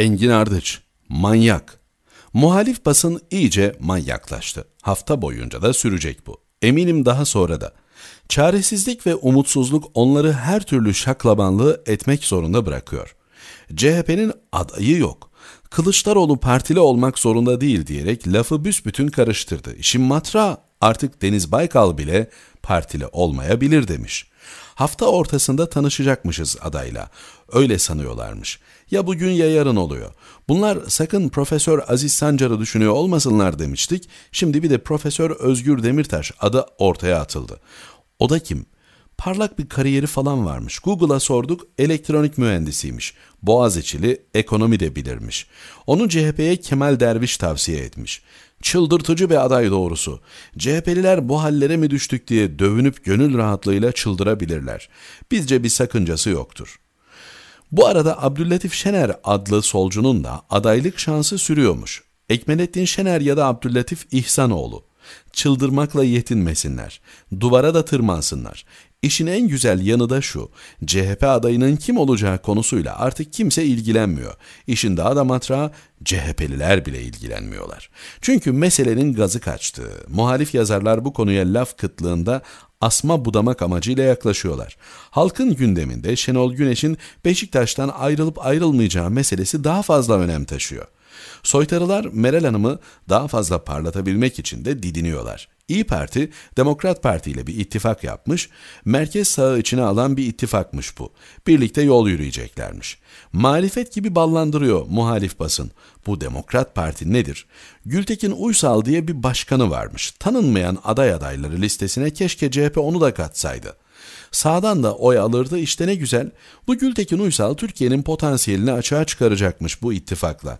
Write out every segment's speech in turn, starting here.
Engin Ardıç, manyak. Muhalif basın iyice manyaklaştı. Hafta boyunca da sürecek bu. Eminim daha sonra da. Çaresizlik ve umutsuzluk onları her türlü şaklabanlığı etmek zorunda bırakıyor. CHP'nin adayı yok. Kılıçdaroğlu partili olmak zorunda değil diyerek lafı büsbütün karıştırdı. İşin matra artık Deniz Baykal bile partili olmayabilir demiş. Hafta ortasında tanışacakmışız adayla. Öyle sanıyorlarmış. Ya bugün ya yarın oluyor. Bunlar sakın Profesör Aziz Sancar'ı düşünüyor olmasınlar demiştik. Şimdi bir de Profesör Özgür Demirtaş adı ortaya atıldı. O da kim? Parlak bir kariyeri falan varmış. Google'a sorduk, elektronik mühendisiymiş. Boğaziçi'li, ekonomi de bilirmiş. Onu CHP'ye Kemal Derviş tavsiye etmiş. Çıldırtıcı bir aday doğrusu. CHP'liler bu hallere mi düştük diye dövünüp gönül rahatlığıyla çıldırabilirler. Bizce bir sakıncası yoktur. Bu arada Abdüllatif Şener adlı solcunun da adaylık şansı sürüyormuş. Ekmelettin Şener ya da Abdüllatif İhsanoğlu çıldırmakla yetinmesinler, duvara da tırmansınlar. İşin en güzel yanı da şu, CHP adayının kim olacağı konusuyla artık kimse ilgilenmiyor. İşin daha da matrağı CHP'liler bile ilgilenmiyorlar. Çünkü meselenin gazı kaçtığı, muhalif yazarlar bu konuya laf kıtlığında asma budamak amacıyla yaklaşıyorlar. Halkın gündeminde Şenol Güneş'in Beşiktaş'tan ayrılıp ayrılmayacağı meselesi daha fazla önem taşıyor. Soytarılar Meral Hanım'ı daha fazla parlatabilmek için de didiniyorlar. İyi Parti, Demokrat Parti ile bir ittifak yapmış, merkez sağı içine alan bir ittifakmış bu. Birlikte yol yürüyeceklermiş. Muhalefet gibi ballandırıyor muhalif basın. Bu Demokrat Parti nedir? Gültekin Uysal diye bir başkanı varmış. Tanınmayan aday adayları listesine keşke CHP onu da katsaydı. Sağdan da oy alırdı işte ne güzel. Bu Gültekin Uysal Türkiye'nin potansiyelini açığa çıkaracakmış bu ittifakla.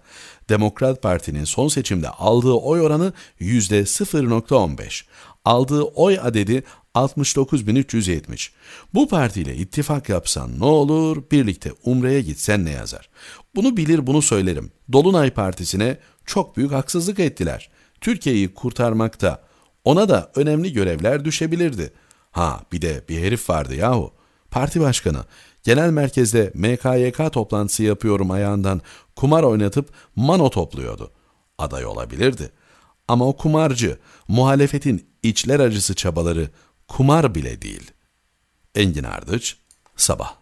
Demokrat Parti'nin son seçimde aldığı oy oranı %0.15. Aldığı oy adedi 69.370. Bu partiyle ittifak yapsan ne olur, birlikte Umre'ye gitsen ne yazar? Bunu bilir bunu söylerim. Dolunay Partisi'ne çok büyük haksızlık ettiler. Türkiye'yi kurtarmakta ona da önemli görevler düşebilirdi.'' Ha bir de bir herif vardı yahu. Parti başkanı. Genel merkezde MKYK toplantısı yapıyorum ayağından kumar oynatıp mano topluyordu. Aday olabilirdi. Ama o kumarcı, muhalefetin içler acısı çabaları kumar bile değil. Engin Ardıç, Sabah